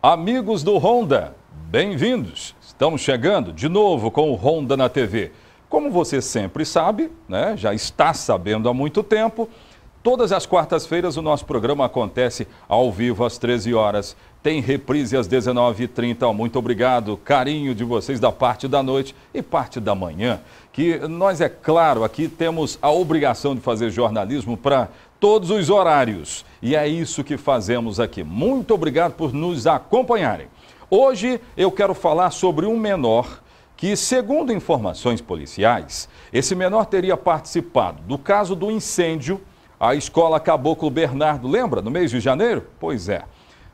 Amigos do Honda, bem-vindos. Estamos chegando de novo com o Honda na TV. Como você sempre sabe, né, já está sabendo há muito tempo, todas as quartas-feiras o nosso programa acontece ao vivo às 13 horas. Tem reprise às 19h30. Muito obrigado, carinho de vocês da parte da noite e parte da manhã. Que nós, é claro, aqui temos a obrigação de fazer jornalismo para todos os horários. E é isso que fazemos aqui. Muito obrigado por nos acompanharem. Hoje eu quero falar sobre um menor que, segundo informações policiais, esse menor teria participado do caso do incêndio à escola Caboclo Bernardo, lembra? No mês de janeiro? Pois é.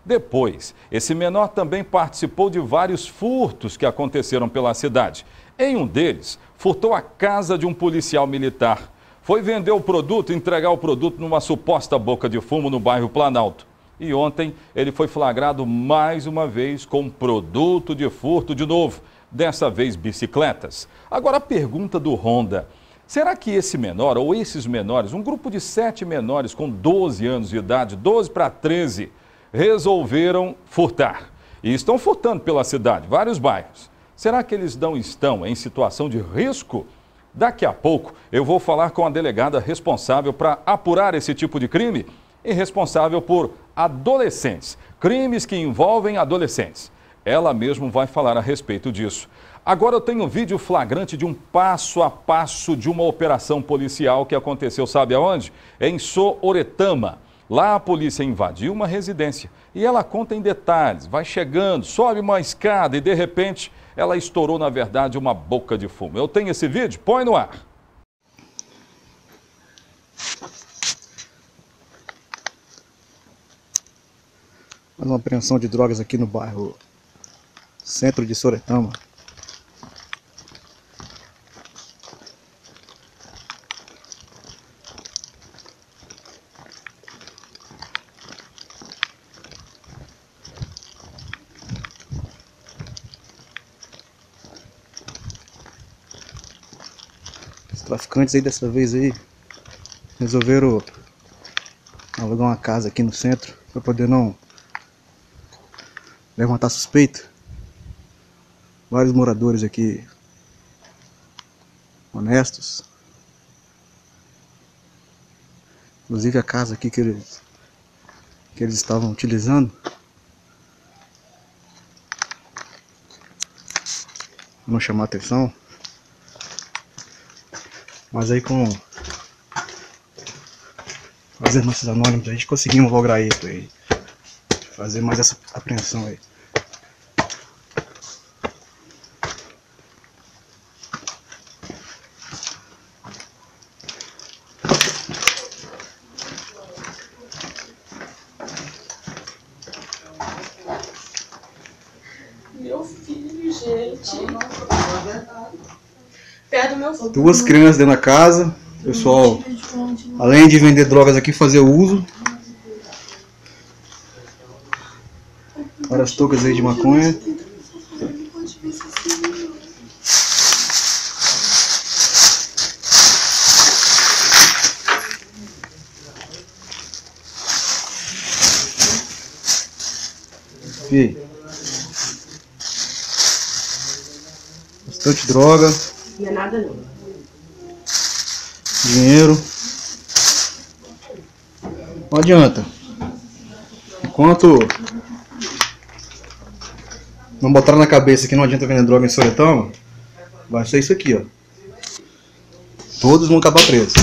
Depois, esse menor também participou de vários furtos que aconteceram pela cidade. Em um deles, furtou a casa de um policial militar foi vender o produto, entregar o produto numa suposta boca de fumo no bairro Planalto. E ontem ele foi flagrado mais uma vez com produto de furto de novo, dessa vez bicicletas. Agora a pergunta do Honda. Será que esse menor ou esses menores, um grupo de sete menores com 12 anos de idade, 12 para 13, resolveram furtar? E estão furtando pela cidade, vários bairros. Será que eles não estão em situação de risco Daqui a pouco eu vou falar com a delegada responsável para apurar esse tipo de crime e responsável por adolescentes, crimes que envolvem adolescentes. Ela mesma vai falar a respeito disso. Agora eu tenho um vídeo flagrante de um passo a passo de uma operação policial que aconteceu, sabe aonde? Em Sooretama. Lá a polícia invadiu uma residência e ela conta em detalhes, vai chegando, sobe uma escada e de repente ela estourou, na verdade, uma boca de fumo. Eu tenho esse vídeo, põe no ar. Faz uma apreensão de drogas aqui no bairro centro de Soretama. traficantes aí dessa vez aí resolveram alugar uma casa aqui no centro para poder não levantar suspeito. Vários moradores aqui honestos. Inclusive a casa aqui que eles, que eles estavam utilizando. Não chamar atenção. Mas aí com as irmãs anônimas a gente conseguimos lograr isso aí. Fazer mais essa apreensão aí. duas crianças dentro da casa. pessoal, além de vender drogas aqui, fazer uso. Várias as toucas aí de maconha. Bastante droga. Não é nada não dinheiro. Não adianta. Enquanto não botar na cabeça que não adianta vender droga em Soletão, vai ser isso aqui, ó. Todos vão acabar presos.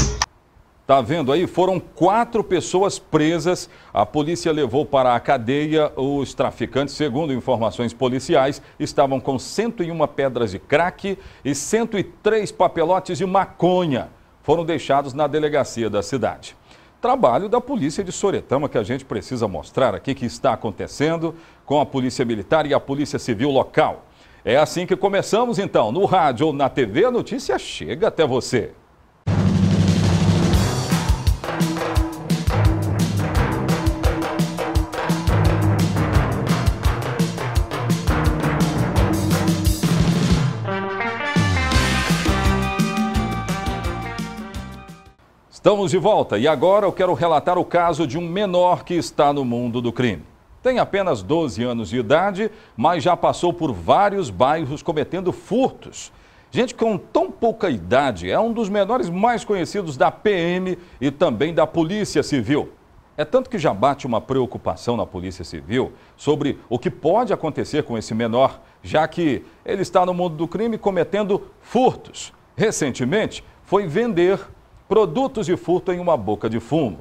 Tá vendo aí? Foram quatro pessoas presas. A polícia levou para a cadeia os traficantes, segundo informações policiais, estavam com 101 pedras de crack e 103 papelotes de maconha foram deixados na delegacia da cidade. Trabalho da polícia de Soretama que a gente precisa mostrar aqui que está acontecendo com a polícia militar e a polícia civil local. É assim que começamos então, no rádio ou na TV, a notícia chega até você. Estamos de volta e agora eu quero relatar o caso de um menor que está no mundo do crime. Tem apenas 12 anos de idade, mas já passou por vários bairros cometendo furtos. Gente com tão pouca idade é um dos menores mais conhecidos da PM e também da Polícia Civil. É tanto que já bate uma preocupação na Polícia Civil sobre o que pode acontecer com esse menor, já que ele está no mundo do crime cometendo furtos. Recentemente, foi vender produtos de furto em uma boca de fumo.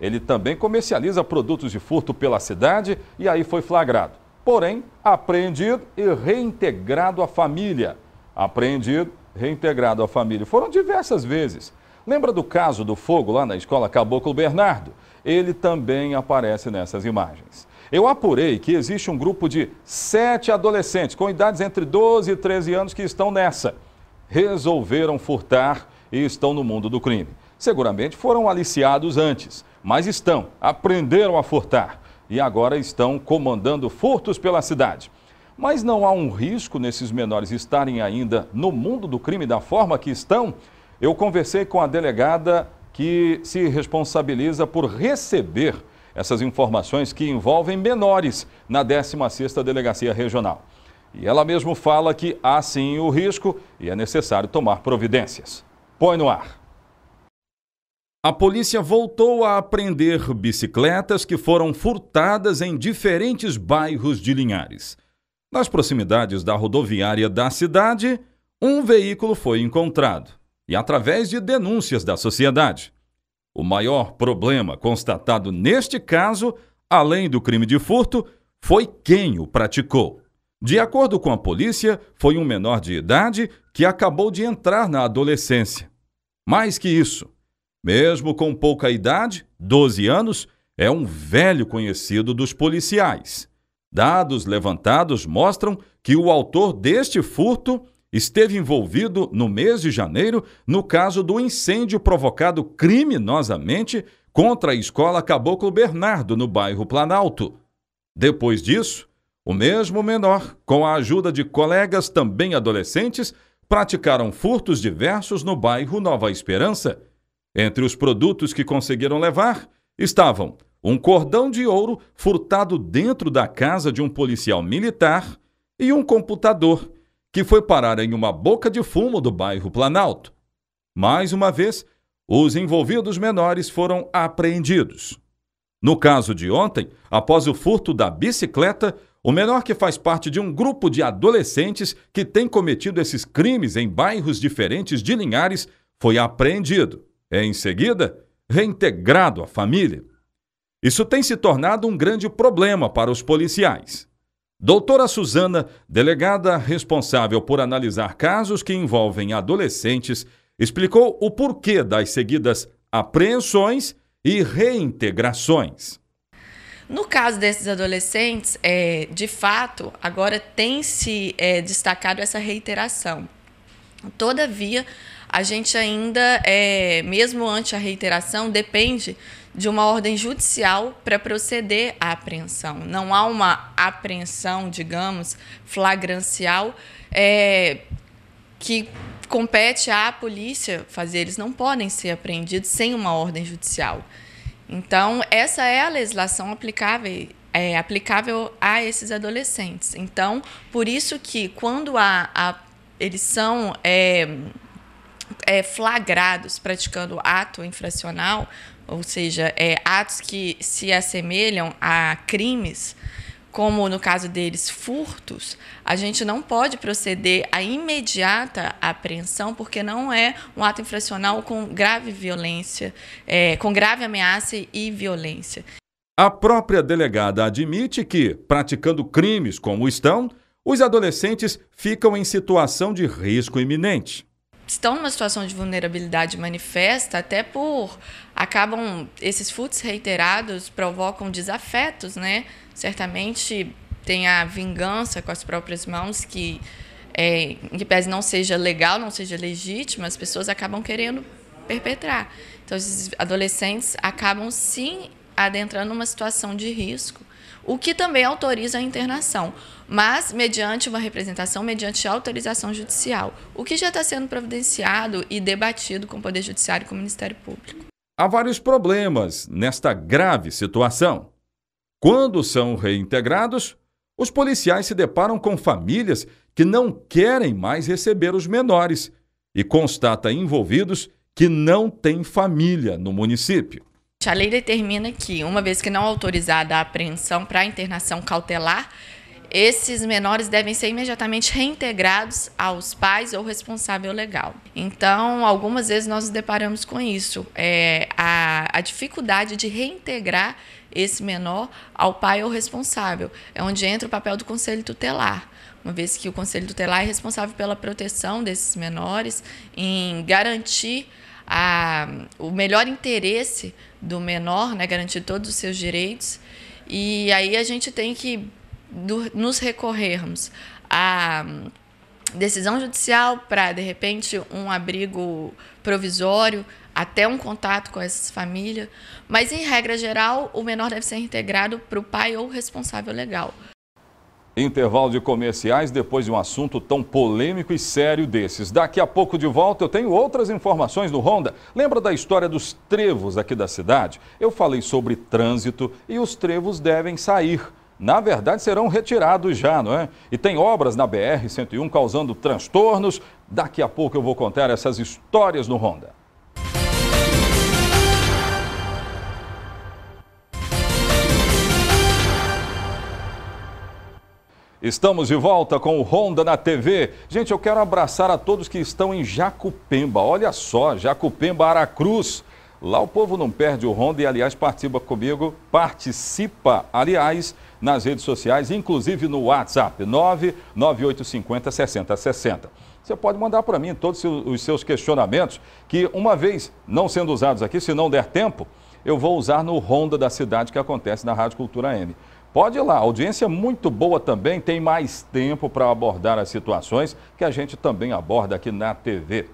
Ele também comercializa produtos de furto pela cidade e aí foi flagrado. Porém, apreendido e reintegrado à família. Apreendido, reintegrado à família. Foram diversas vezes. Lembra do caso do fogo lá na escola Caboclo Bernardo? Ele também aparece nessas imagens. Eu apurei que existe um grupo de sete adolescentes com idades entre 12 e 13 anos que estão nessa. Resolveram furtar e estão no mundo do crime. Seguramente foram aliciados antes, mas estão, aprenderam a furtar e agora estão comandando furtos pela cidade. Mas não há um risco nesses menores estarem ainda no mundo do crime da forma que estão? Eu conversei com a delegada que se responsabiliza por receber essas informações que envolvem menores na 16ª Delegacia Regional. E ela mesmo fala que há sim o risco e é necessário tomar providências. Põe no ar. A polícia voltou a apreender bicicletas que foram furtadas em diferentes bairros de Linhares. Nas proximidades da rodoviária da cidade, um veículo foi encontrado e através de denúncias da sociedade. O maior problema constatado neste caso, além do crime de furto, foi quem o praticou. De acordo com a polícia, foi um menor de idade que acabou de entrar na adolescência mais que isso, mesmo com pouca idade, 12 anos, é um velho conhecido dos policiais. Dados levantados mostram que o autor deste furto esteve envolvido no mês de janeiro no caso do incêndio provocado criminosamente contra a escola Caboclo Bernardo, no bairro Planalto. Depois disso, o mesmo menor, com a ajuda de colegas também adolescentes, praticaram furtos diversos no bairro Nova Esperança. Entre os produtos que conseguiram levar estavam um cordão de ouro furtado dentro da casa de um policial militar e um computador que foi parar em uma boca de fumo do bairro Planalto. Mais uma vez, os envolvidos menores foram apreendidos. No caso de ontem, após o furto da bicicleta, o menor que faz parte de um grupo de adolescentes que tem cometido esses crimes em bairros diferentes de Linhares foi apreendido. Em seguida, reintegrado à família. Isso tem se tornado um grande problema para os policiais. Doutora Suzana, delegada responsável por analisar casos que envolvem adolescentes, explicou o porquê das seguidas apreensões e reintegrações. No caso desses adolescentes, é, de fato, agora tem se é, destacado essa reiteração. Todavia, a gente ainda, é, mesmo ante a reiteração, depende de uma ordem judicial para proceder à apreensão. Não há uma apreensão, digamos, flagrancial é, que compete à polícia fazer. Eles não podem ser apreendidos sem uma ordem judicial. Então, essa é a legislação aplicável, é, aplicável a esses adolescentes. Então, por isso que quando a, a eles são é, é, flagrados praticando ato infracional, ou seja, é, atos que se assemelham a crimes, como no caso deles, furtos, a gente não pode proceder à imediata apreensão, porque não é um ato infracional com grave violência, é, com grave ameaça e violência. A própria delegada admite que, praticando crimes como estão, os adolescentes ficam em situação de risco iminente. Estão numa situação de vulnerabilidade manifesta, até por acabam esses furtos reiterados provocam desafetos, né? Certamente tem a vingança com as próprias mãos que é, em que pese não seja legal, não seja legítima, as pessoas acabam querendo perpetrar. Então, esses adolescentes acabam sim adentrando numa situação de risco, o que também autoriza a internação, mas mediante uma representação, mediante autorização judicial, o que já está sendo providenciado e debatido com o Poder Judiciário e com o Ministério Público. Há vários problemas nesta grave situação. Quando são reintegrados, os policiais se deparam com famílias que não querem mais receber os menores e constata envolvidos que não têm família no município. A lei determina que, uma vez que não é autorizada a apreensão para internação cautelar, esses menores devem ser imediatamente reintegrados aos pais ou responsável legal. Então, algumas vezes nós nos deparamos com isso, é, a, a dificuldade de reintegrar esse menor ao pai ou responsável. É onde entra o papel do conselho tutelar uma vez que o Conselho Tutelar é responsável pela proteção desses menores, em garantir a, o melhor interesse do menor, né, garantir todos os seus direitos. E aí a gente tem que do, nos recorrermos a hum, decisão judicial para, de repente, um abrigo provisório, até um contato com essas famílias. Mas, em regra geral, o menor deve ser integrado para o pai ou responsável legal. Intervalo de comerciais depois de um assunto tão polêmico e sério desses. Daqui a pouco de volta eu tenho outras informações do Honda. Lembra da história dos trevos aqui da cidade? Eu falei sobre trânsito e os trevos devem sair na verdade, serão retirados já, não é? E tem obras na BR-101 causando transtornos. Daqui a pouco eu vou contar essas histórias no Honda. Estamos de volta com o Honda na TV. Gente, eu quero abraçar a todos que estão em Jacupemba. Olha só, Jacupemba Aracruz. Lá o povo não perde o Honda e, aliás, participa comigo, participa, aliás, nas redes sociais, inclusive no WhatsApp, 99850 6060. Você pode mandar para mim todos os seus questionamentos, que uma vez não sendo usados aqui, se não der tempo, eu vou usar no Ronda da Cidade que acontece na Rádio Cultura M. Pode ir lá, audiência muito boa também, tem mais tempo para abordar as situações que a gente também aborda aqui na TV.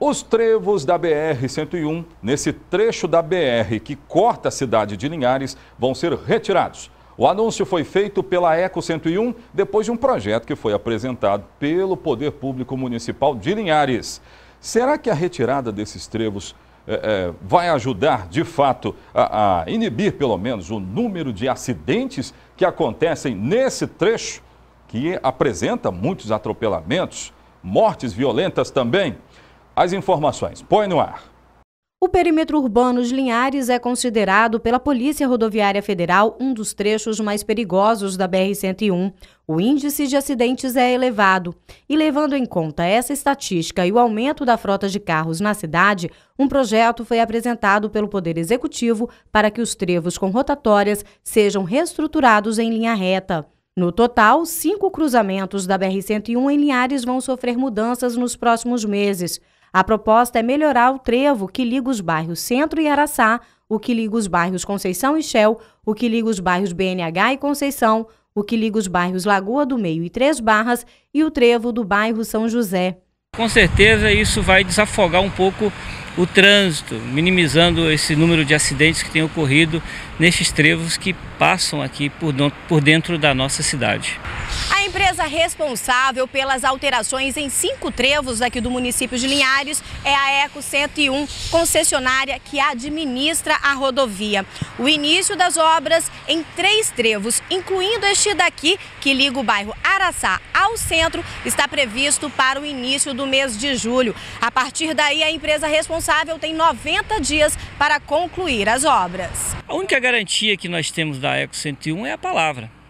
Os trevos da BR-101, nesse trecho da BR que corta a cidade de Linhares, vão ser retirados. O anúncio foi feito pela Eco 101 depois de um projeto que foi apresentado pelo Poder Público Municipal de Linhares. Será que a retirada desses trevos é, é, vai ajudar de fato a, a inibir pelo menos o número de acidentes que acontecem nesse trecho, que apresenta muitos atropelamentos, mortes violentas também? As informações, põe no ar. O perímetro urbano de Linhares é considerado pela Polícia Rodoviária Federal um dos trechos mais perigosos da BR-101. O índice de acidentes é elevado. E levando em conta essa estatística e o aumento da frota de carros na cidade, um projeto foi apresentado pelo Poder Executivo para que os trevos com rotatórias sejam reestruturados em linha reta. No total, cinco cruzamentos da BR-101 em Linhares vão sofrer mudanças nos próximos meses. A proposta é melhorar o trevo que liga os bairros Centro e Araçá, o que liga os bairros Conceição e Shell, o que liga os bairros BNH e Conceição, o que liga os bairros Lagoa do Meio e Três Barras e o trevo do bairro São José. Com certeza isso vai desafogar um pouco o trânsito, minimizando esse número de acidentes que tem ocorrido nesses trevos que passam aqui por dentro da nossa cidade. A empresa responsável pelas alterações em cinco trevos aqui do município de Linhares é a Eco 101, concessionária que administra a rodovia. O início das obras em três trevos, incluindo este daqui, que liga o bairro Araçá ao centro, está previsto para o início do mês de julho. A partir daí, a empresa responsável tem 90 dias para concluir as obras. A única garantia que nós temos da Eco 101 é a palavra.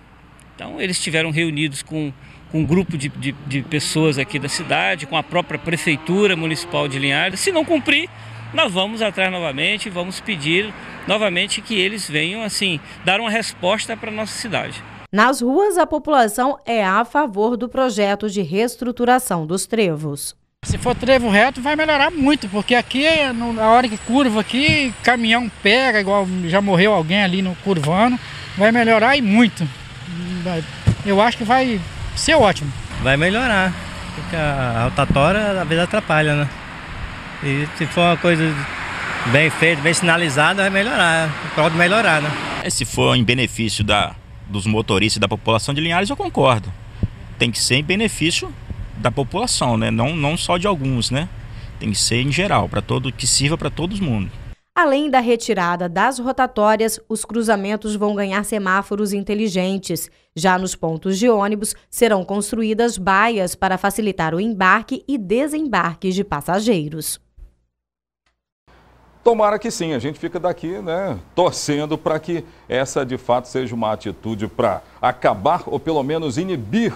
Então, eles estiveram reunidos com, com um grupo de, de, de pessoas aqui da cidade, com a própria Prefeitura Municipal de Linhares. Se não cumprir, nós vamos atrás novamente, vamos pedir novamente que eles venham assim dar uma resposta para nossa cidade. Nas ruas, a população é a favor do projeto de reestruturação dos trevos. Se for trevo reto, vai melhorar muito, porque aqui, na hora que curva aqui, caminhão pega, igual já morreu alguém ali no curvando, vai melhorar e muito eu acho que vai ser ótimo. Vai melhorar, porque a rotatória às vezes atrapalha, né? E se for uma coisa bem feita, bem sinalizada, vai melhorar, pode melhorar, né? É, se for em benefício da, dos motoristas e da população de Linhares, eu concordo. Tem que ser em benefício da população, né? Não, não só de alguns, né? Tem que ser em geral, para todo que sirva para todo mundo. Além da retirada das rotatórias, os cruzamentos vão ganhar semáforos inteligentes já nos pontos de ônibus, serão construídas baias para facilitar o embarque e desembarque de passageiros. Tomara que sim, a gente fica daqui, né, torcendo para que essa de fato seja uma atitude para acabar ou pelo menos inibir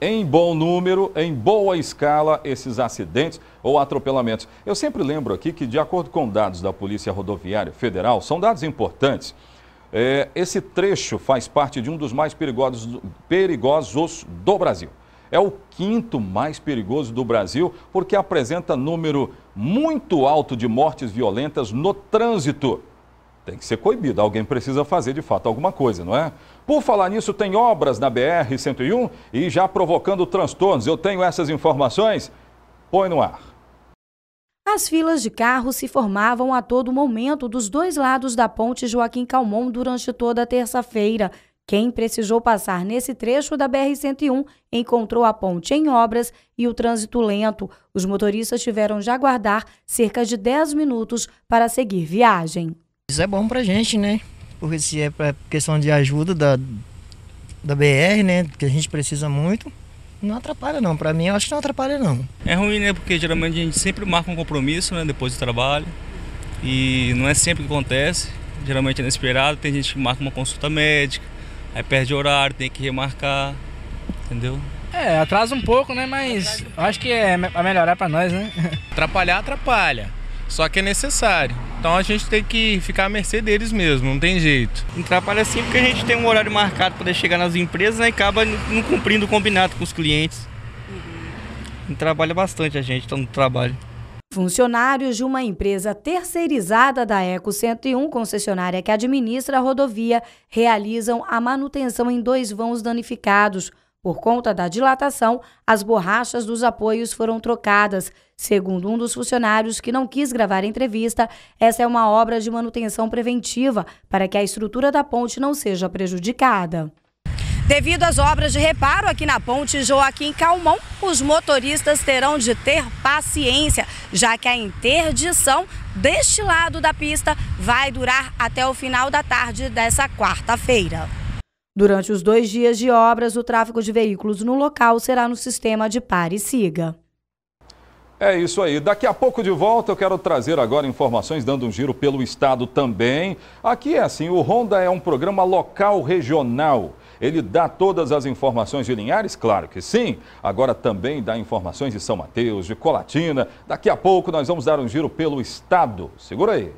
em bom número, em boa escala, esses acidentes ou atropelamentos. Eu sempre lembro aqui que, de acordo com dados da Polícia Rodoviária Federal, são dados importantes. É, esse trecho faz parte de um dos mais perigosos, perigosos do Brasil. É o quinto mais perigoso do Brasil porque apresenta número muito alto de mortes violentas no trânsito tem que ser coibido. Alguém precisa fazer de fato alguma coisa, não é? Por falar nisso, tem obras na BR-101 e já provocando transtornos. Eu tenho essas informações. Põe no ar. As filas de carros se formavam a todo momento dos dois lados da ponte Joaquim Calmon durante toda a terça-feira. Quem precisou passar nesse trecho da BR-101 encontrou a ponte em obras e o trânsito lento. Os motoristas tiveram de aguardar cerca de 10 minutos para seguir viagem. Isso é bom para a gente, né? Porque se é para questão de ajuda da, da BR, né? Que a gente precisa muito. Não atrapalha não, para mim eu acho que não atrapalha não. É ruim, né? Porque geralmente a gente sempre marca um compromisso, né? Depois do trabalho. E não é sempre que acontece. Geralmente é inesperado, tem gente que marca uma consulta médica, aí perde horário, tem que remarcar, entendeu? É, atrasa um pouco, né? Mas acho que é pra melhorar para nós, né? Atrapalhar, atrapalha. Só que é necessário. Então a gente tem que ficar à mercê deles mesmo, não tem jeito. Atrapalha sim porque a gente tem um horário marcado para chegar nas empresas né, e acaba não cumprindo o combinado com os clientes. Uhum. Trabalha bastante a gente, está no trabalho. Funcionários de uma empresa terceirizada da Eco 101, concessionária que administra a rodovia, realizam a manutenção em dois vãos danificados – por conta da dilatação, as borrachas dos apoios foram trocadas. Segundo um dos funcionários que não quis gravar a entrevista, essa é uma obra de manutenção preventiva para que a estrutura da ponte não seja prejudicada. Devido às obras de reparo aqui na ponte Joaquim Calmon, os motoristas terão de ter paciência, já que a interdição deste lado da pista vai durar até o final da tarde dessa quarta-feira. Durante os dois dias de obras, o tráfego de veículos no local será no sistema de pare e siga. É isso aí. Daqui a pouco de volta eu quero trazer agora informações dando um giro pelo estado também. Aqui é assim, o Ronda é um programa local regional. Ele dá todas as informações de Linhares? Claro que sim. Agora também dá informações de São Mateus, de Colatina. Daqui a pouco nós vamos dar um giro pelo estado. Segura aí.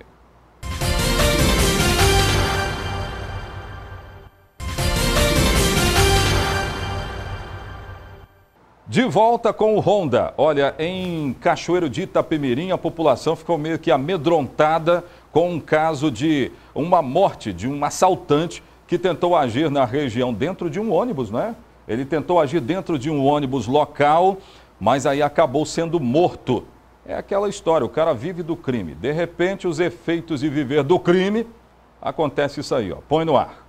De volta com o Honda. Olha, em Cachoeiro de Itapemirim, a população ficou meio que amedrontada com um caso de uma morte de um assaltante que tentou agir na região dentro de um ônibus, né? Ele tentou agir dentro de um ônibus local, mas aí acabou sendo morto. É aquela história, o cara vive do crime. De repente, os efeitos de viver do crime, acontece isso aí, ó. Põe no ar.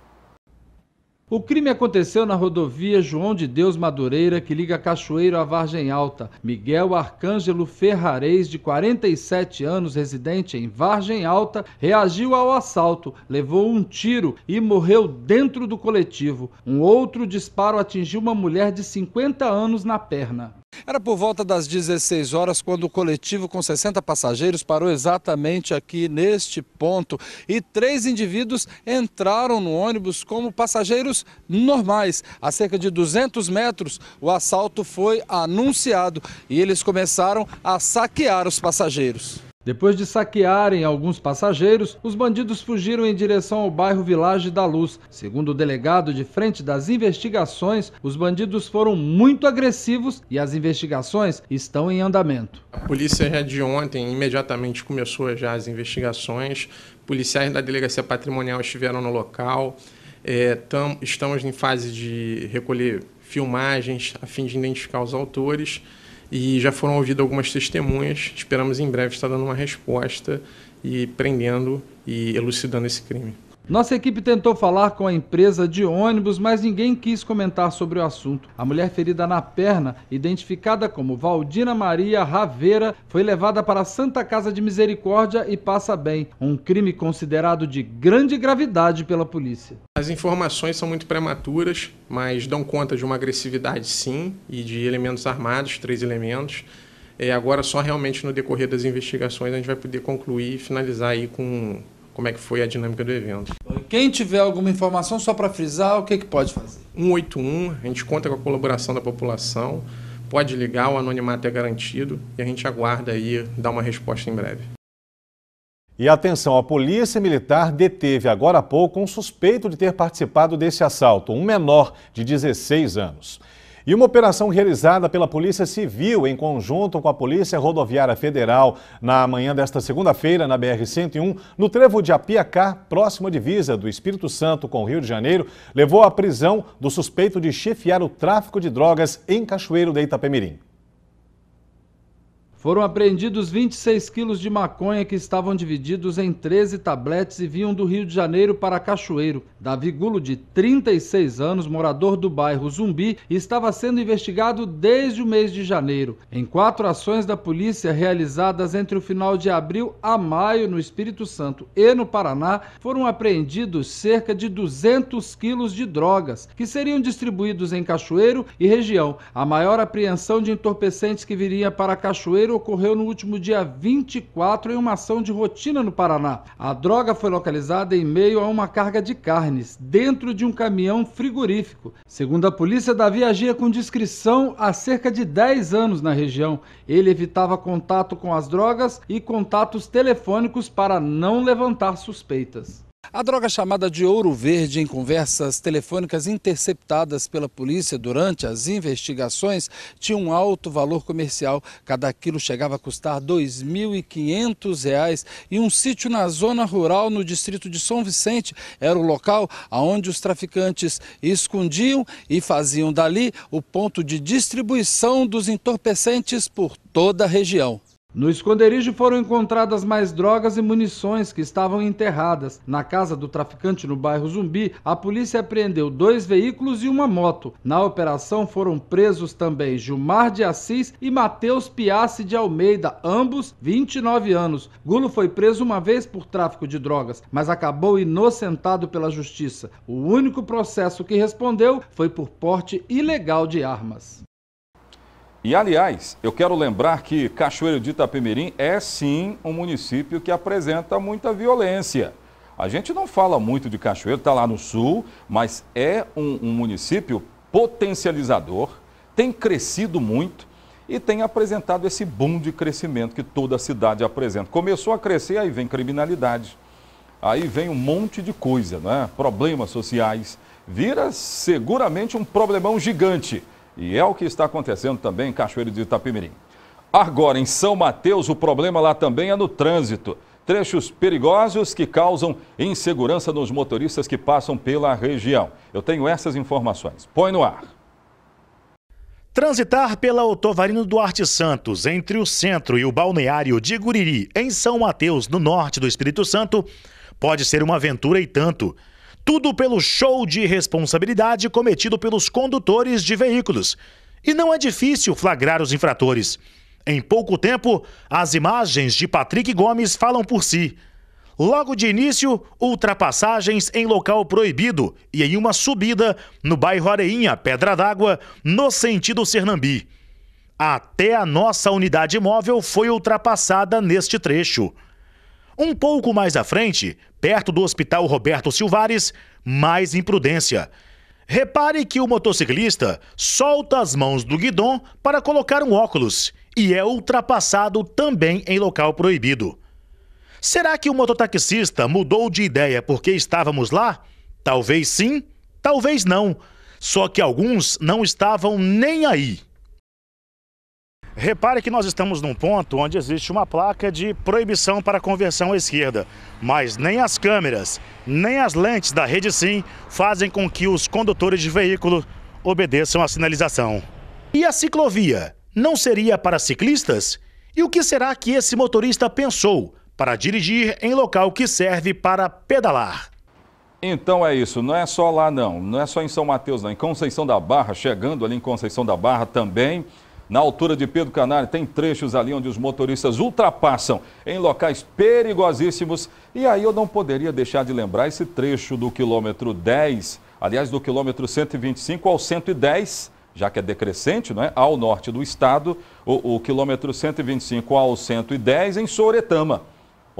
O crime aconteceu na rodovia João de Deus Madureira, que liga Cachoeiro à Vargem Alta. Miguel Arcângelo Ferrarez, de 47 anos, residente em Vargem Alta, reagiu ao assalto, levou um tiro e morreu dentro do coletivo. Um outro disparo atingiu uma mulher de 50 anos na perna. Era por volta das 16 horas quando o coletivo com 60 passageiros parou exatamente aqui neste ponto e três indivíduos entraram no ônibus como passageiros normais. A cerca de 200 metros, o assalto foi anunciado e eles começaram a saquear os passageiros. Depois de saquearem alguns passageiros, os bandidos fugiram em direção ao bairro Village da Luz. Segundo o delegado de frente das investigações, os bandidos foram muito agressivos e as investigações estão em andamento. A polícia já de ontem imediatamente começou já as investigações. Policiais da delegacia patrimonial estiveram no local. É, tam, estamos em fase de recolher filmagens a fim de identificar os autores e já foram ouvidas algumas testemunhas. Esperamos em breve estar dando uma resposta e prendendo e elucidando esse crime. Nossa equipe tentou falar com a empresa de ônibus, mas ninguém quis comentar sobre o assunto. A mulher ferida na perna, identificada como Valdina Maria Raveira, foi levada para a Santa Casa de Misericórdia e passa bem. Um crime considerado de grande gravidade pela polícia. As informações são muito prematuras, mas dão conta de uma agressividade sim e de elementos armados, três elementos. É, agora só realmente no decorrer das investigações a gente vai poder concluir e finalizar aí com como é que foi a dinâmica do evento. Quem tiver alguma informação, só para frisar, o que, é que pode fazer? 181, a gente conta com a colaboração da população, pode ligar, o anonimato é garantido e a gente aguarda aí dar uma resposta em breve. E atenção, a Polícia Militar deteve agora há pouco um suspeito de ter participado desse assalto, um menor de 16 anos. E uma operação realizada pela Polícia Civil em conjunto com a Polícia Rodoviária Federal na manhã desta segunda-feira, na BR-101, no trevo de Apiacá, próxima divisa do Espírito Santo com o Rio de Janeiro, levou à prisão do suspeito de chefiar o tráfico de drogas em Cachoeiro de Itapemirim. Foram apreendidos 26 quilos de maconha que estavam divididos em 13 tabletes e vinham do Rio de Janeiro para Cachoeiro. Davi Gulo, de 36 anos, morador do bairro Zumbi, estava sendo investigado desde o mês de janeiro. Em quatro ações da polícia realizadas entre o final de abril a maio no Espírito Santo e no Paraná, foram apreendidos cerca de 200 quilos de drogas, que seriam distribuídos em Cachoeiro e região. A maior apreensão de entorpecentes que viria para Cachoeiro ocorreu no último dia 24 em uma ação de rotina no Paraná. A droga foi localizada em meio a uma carga de carnes, dentro de um caminhão frigorífico. Segundo a polícia, Davi agia com discrição há cerca de 10 anos na região. Ele evitava contato com as drogas e contatos telefônicos para não levantar suspeitas. A droga chamada de ouro verde, em conversas telefônicas interceptadas pela polícia durante as investigações, tinha um alto valor comercial. Cada quilo chegava a custar R$ 2.500 e um sítio na zona rural no distrito de São Vicente era o local aonde os traficantes escondiam e faziam dali o ponto de distribuição dos entorpecentes por toda a região. No esconderijo foram encontradas mais drogas e munições que estavam enterradas. Na casa do traficante no bairro Zumbi, a polícia apreendeu dois veículos e uma moto. Na operação foram presos também Gilmar de Assis e Matheus Piace de Almeida, ambos 29 anos. Gulo foi preso uma vez por tráfico de drogas, mas acabou inocentado pela justiça. O único processo que respondeu foi por porte ilegal de armas. E, aliás, eu quero lembrar que Cachoeiro de Itapemirim é sim um município que apresenta muita violência. A gente não fala muito de Cachoeiro, está lá no sul, mas é um, um município potencializador, tem crescido muito e tem apresentado esse boom de crescimento que toda a cidade apresenta. Começou a crescer, aí vem criminalidade, aí vem um monte de coisa, né? problemas sociais. Vira seguramente um problemão gigante. E é o que está acontecendo também em Cachoeiro de Itapimirim. Agora, em São Mateus, o problema lá também é no trânsito. Trechos perigosos que causam insegurança nos motoristas que passam pela região. Eu tenho essas informações. Põe no ar. Transitar pela Otovarino Duarte Santos, entre o centro e o balneário de Guriri, em São Mateus, no norte do Espírito Santo, pode ser uma aventura e tanto tudo pelo show de responsabilidade cometido pelos condutores de veículos. E não é difícil flagrar os infratores. Em pouco tempo, as imagens de Patrick Gomes falam por si. Logo de início, ultrapassagens em local proibido e em uma subida no bairro Areinha, Pedra d'Água, no sentido Sernambi. Até a nossa unidade móvel foi ultrapassada neste trecho. Um pouco mais à frente, perto do Hospital Roberto Silvares, mais imprudência. Repare que o motociclista solta as mãos do guidão para colocar um óculos e é ultrapassado também em local proibido. Será que o mototaxista mudou de ideia porque estávamos lá? Talvez sim, talvez não. Só que alguns não estavam nem aí. Repare que nós estamos num ponto onde existe uma placa de proibição para conversão à esquerda, mas nem as câmeras, nem as lentes da rede SIM fazem com que os condutores de veículo obedeçam à sinalização. E a ciclovia não seria para ciclistas? E o que será que esse motorista pensou para dirigir em local que serve para pedalar? Então é isso, não é só lá não, não é só em São Mateus, não. em Conceição da Barra, chegando ali em Conceição da Barra também, na altura de Pedro Canário, tem trechos ali onde os motoristas ultrapassam em locais perigosíssimos. E aí eu não poderia deixar de lembrar esse trecho do quilômetro 10, aliás, do quilômetro 125 ao 110, já que é decrescente, não é? ao norte do estado, o, o quilômetro 125 ao 110 em Soretama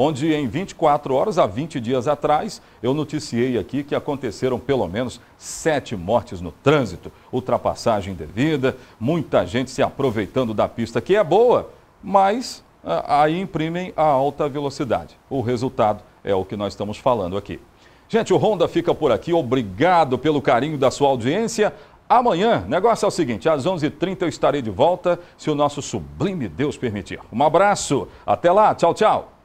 onde em 24 horas, há 20 dias atrás, eu noticiei aqui que aconteceram pelo menos sete mortes no trânsito, ultrapassagem devida, muita gente se aproveitando da pista que é boa, mas ah, aí imprimem a alta velocidade. O resultado é o que nós estamos falando aqui. Gente, o Honda fica por aqui. Obrigado pelo carinho da sua audiência. Amanhã, negócio é o seguinte, às 11h30 eu estarei de volta, se o nosso sublime Deus permitir. Um abraço, até lá, tchau, tchau.